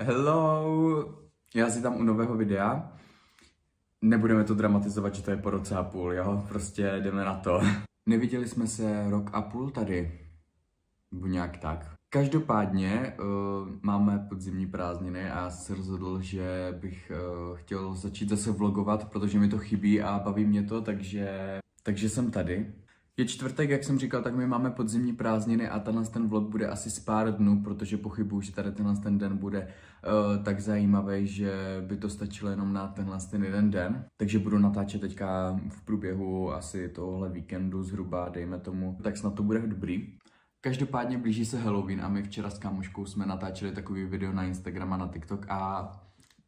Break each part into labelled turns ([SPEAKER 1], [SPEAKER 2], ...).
[SPEAKER 1] Hello! Já si tam u nového videa. Nebudeme to dramatizovat, že to je po roce a půl, jo? Prostě jdeme na to. Neviděli jsme se rok a půl tady. Nebo nějak tak. Každopádně uh, máme podzimní prázdniny a já jsem se rozhodl, že bych uh, chtěl začít zase vlogovat, protože mi to chybí a baví mě to, takže, takže jsem tady. Je čtvrtek, jak jsem říkal, tak my máme podzimní prázdniny a tenhle ten vlog bude asi z pár dnů, protože pochybuju, že tady tenhle ten den bude uh, tak zajímavý, že by to stačilo jenom na tenhle ten jeden den. Takže budu natáčet teďka v průběhu asi tohle víkendu zhruba, dejme tomu, tak snad to bude dobrý. Každopádně blíží se Halloween a my včera s kámoškou jsme natáčeli takový video na Instagram a na TikTok a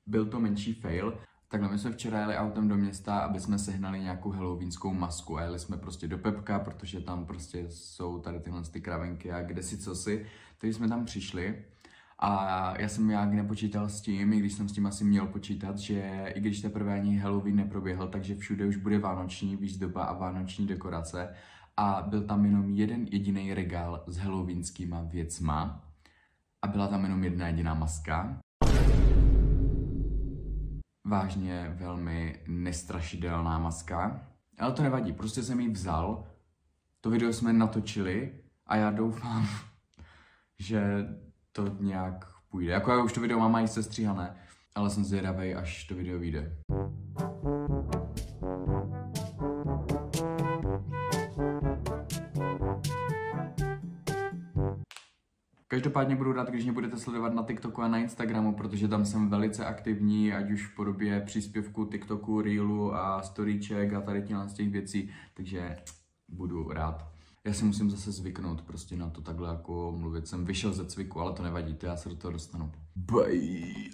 [SPEAKER 1] byl to menší fail, Takhle my jsme včera jeli autem do města, aby jsme sehnali nějakou halloweenskou masku a jeli jsme prostě do Pepka, protože tam prostě jsou tady tyhle ty kravenky a kde si co si. Takže jsme tam přišli a já jsem nějak nepočítal s tím, i když jsem s tím asi měl počítat, že i když teprve ani Halloween neproběhl, takže všude už bude vánoční výzdoba a vánoční dekorace a byl tam jenom jeden jediný regál s halloweenskýma věcma a byla tam jenom jedna jediná maska vážně velmi nestrašidelná maska. Ale to nevadí, prostě jsem ji vzal. To video jsme natočili a já doufám, že to nějak půjde. Jako já už to video mám mají sestříhané, ale jsem zvědavý, až to video vyjde. Každopádně budu rád, když mě budete sledovat na TikToku a na Instagramu, protože tam jsem velice aktivní, ať už v podobě příspěvku TikToku, Reelu a storyček a tady těch věcí, takže budu rád já si musím zase zvyknout prostě na to takhle jako mluvit. Jsem vyšel ze cviku, ale to nevadí, to já se do toho dostanu. Bye.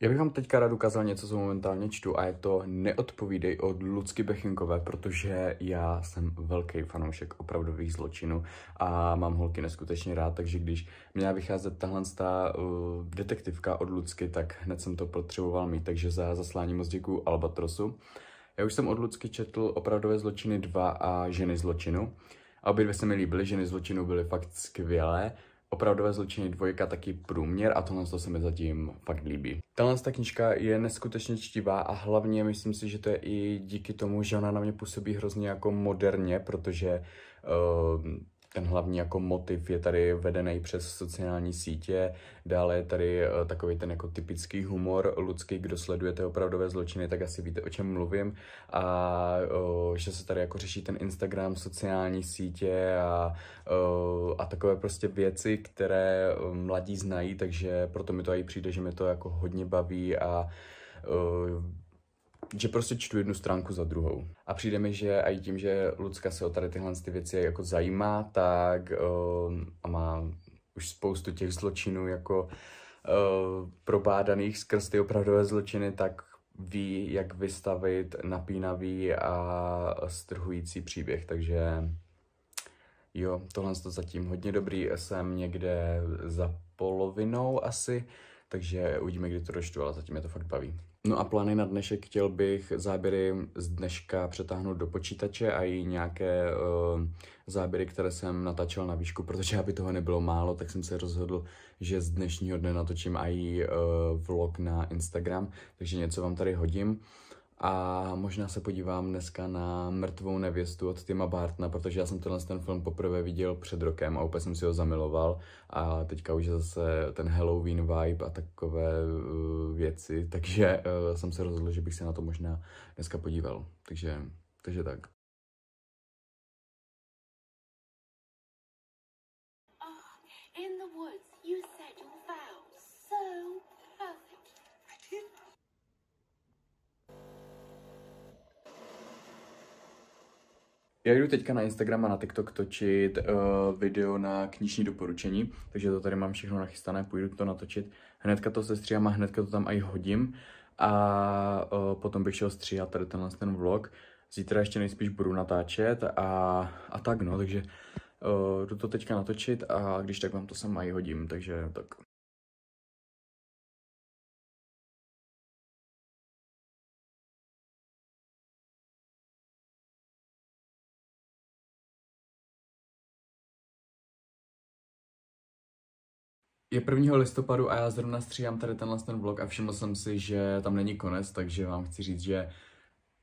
[SPEAKER 1] Já bych vám teďka rád ukázal něco, co momentálně čtu a je to Neodpovídej od Lucky Bechinkové, protože já jsem velký fanoušek opravdových zločinů a mám holky neskutečně rád, takže když měla vycházet tahle ta, uh, detektivka od Lucky, tak hned jsem to potřeboval mít, takže za zaslání moc děkuju Albatrosu. Já už jsem od Lucky četl opravdové zločiny 2 a ženy zločinu a obě dvě se mi líbily, ženy zločinu byly fakt skvělé. Opravdové zločiny dvojka taky průměr a tohle to se mi zatím fakt líbí. Tahle ta knižka je neskutečně čtivá a hlavně myslím si, že to je i díky tomu, že ona na mě působí hrozně jako moderně, protože uh, ten hlavní jako motiv je tady vedený přes sociální sítě, dále je tady eh, takový ten jako typický humor lidský, kdo sledujete opravdové zločiny, tak asi víte, o čem mluvím a eh, že se tady jako řeší ten Instagram, sociální sítě a, eh, a takové prostě věci, které mladí znají, takže proto mi to i přijde, že mi to jako hodně baví a že prostě čtu jednu stránku za druhou. A přijde mi, že i tím, že Lucka se o tady tyhle ty věci jako zajímá, tak uh, a má už spoustu těch zločinů jako uh, probádaných skrz ty opravdové zločiny, tak ví, jak vystavit napínavý a strhující příběh, takže jo, tohle je to zatím hodně dobrý, jsem někde za polovinou asi, takže uvidíme, kdy to dočtu, ale zatím je to fakt baví. No a plány na dnešek chtěl bych záběry z dneška přetáhnout do počítače a i nějaké uh, záběry, které jsem natáčel na výšku, protože aby toho nebylo málo, tak jsem se rozhodl, že z dnešního dne natočím i uh, vlog na Instagram, takže něco vám tady hodím. A možná se podívám dneska na Mrtvou nevěstu od Tima Bartna, protože já jsem tenhle ten film poprvé viděl před rokem a úplně jsem si ho zamiloval. A teďka už je zase ten Halloween vibe a takové uh, věci, takže uh, jsem se rozhodl, že bych se na to možná dneska podíval. Takže, takže tak. Ah, in the woods you said so Já jdu teďka na Instagram a na TikTok točit uh, video na knižní doporučení, takže to tady mám všechno nachystané, půjdu to natočit. Hnedka to se stříhám a hnedka to tam i hodím a uh, potom bych šel stříhat tady tenhle ten vlog. Zítra ještě nejspíš budu natáčet a, a tak no, takže uh, jdu to teďka natočit a když tak vám to sem i hodím, takže tak. Je 1. listopadu a já zrovna stříhám tady tenhle ten vlog a všiml jsem si, že tam není konec, takže vám chci říct, že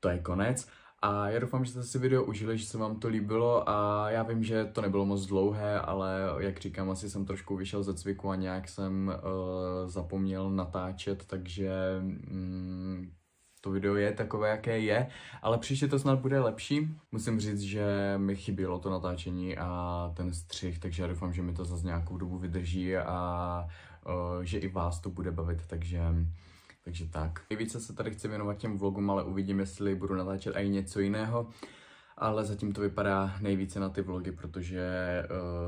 [SPEAKER 1] to je konec. A já doufám, že jste si video užili, že se vám to líbilo a já vím, že to nebylo moc dlouhé, ale jak říkám, asi jsem trošku vyšel ze cviku a nějak jsem uh, zapomněl natáčet, takže mm, to video je takové, jaké je, ale příště to snad bude lepší. Musím říct, že mi chybělo to natáčení a ten střih, takže já doufám, že mi to zase nějakou dobu vydrží a uh, že i vás to bude bavit, takže takže tak. Nejvíce se tady chci věnovat těm vlogům, ale uvidím, jestli budu natáčet i něco jiného ale zatím to vypadá nejvíce na ty vlogy, protože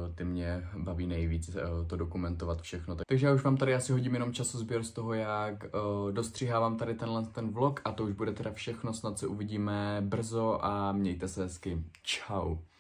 [SPEAKER 1] uh, ty mě baví nejvíc uh, to dokumentovat všechno. Takže já už vám tady asi hodím jenom časozběr z toho, jak uh, dostřihávám tady tenhle ten vlog a to už bude teda všechno, snad se uvidíme brzo a mějte se hezky. Ciao.